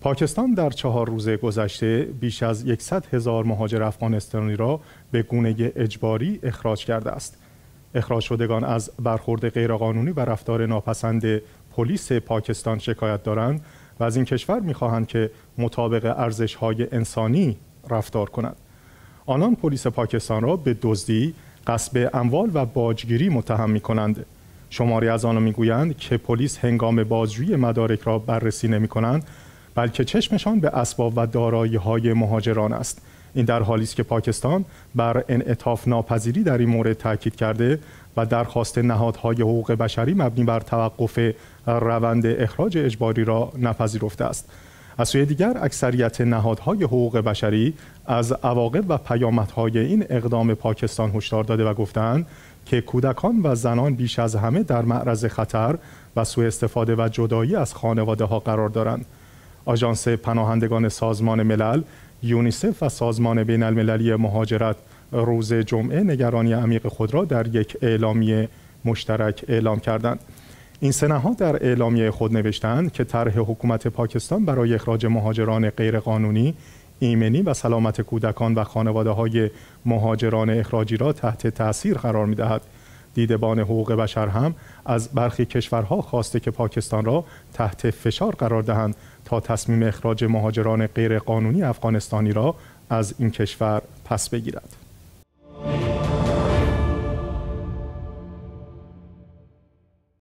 پاکستان در چهار روز گذشته بیش از 100 هزار مهاجر افغانستانی را به گونه اجباری اخراج کرده است. اخراج شدگان از برخورد غیرقانونی و رفتار ناپسند پلیس پاکستان شکایت دارند و از این کشور میخواهند که مطابق ارزش‌های انسانی رفتار کنند. آنان پلیس پاکستان را به دزدی، قصب اموال و باجگیری متهم می کنند. شماری از آنها میگویند که پلیس هنگام بازجویی مدارک را بررسی نمی بلکه چشمشان به اسباب و دارایی های مهاجران است این در حالی است که پاکستان بر انعطاف ناپذیری در این مورد تاکید کرده و درخواست نهادهای حقوق بشری مبنی بر توقف روند اخراج اجباری را نپذیرفته است از سوی دیگر اکثریت نهادهای حقوق بشری از عواقب و پیامدهای این اقدام پاکستان هشدار داده و گفتند که کودکان و زنان بیش از همه در معرض خطر و سوء استفاده و جدایی از خانواده ها قرار دارند آژانس پناهندگان سازمان ملل یونیسف و سازمان بین المللی مهاجرت روز جمعه نگرانی عمیق خود را در یک اعلامیه مشترک اعلام کردند این سه در اعلامیه خود نوشتند که طرح حکومت پاکستان برای اخراج مهاجران غیرقانونی ایمنی و سلامت کودکان و خانواده های مهاجران اخراجی را تحت تاثیر قرار می دهد. دیدبان حقوق بشر هم از برخی کشورها خواسته که پاکستان را تحت فشار قرار دهند تا تصمیم اخراج مهاجران غیرقانونی افغانستانی را از این کشور پس بگیرد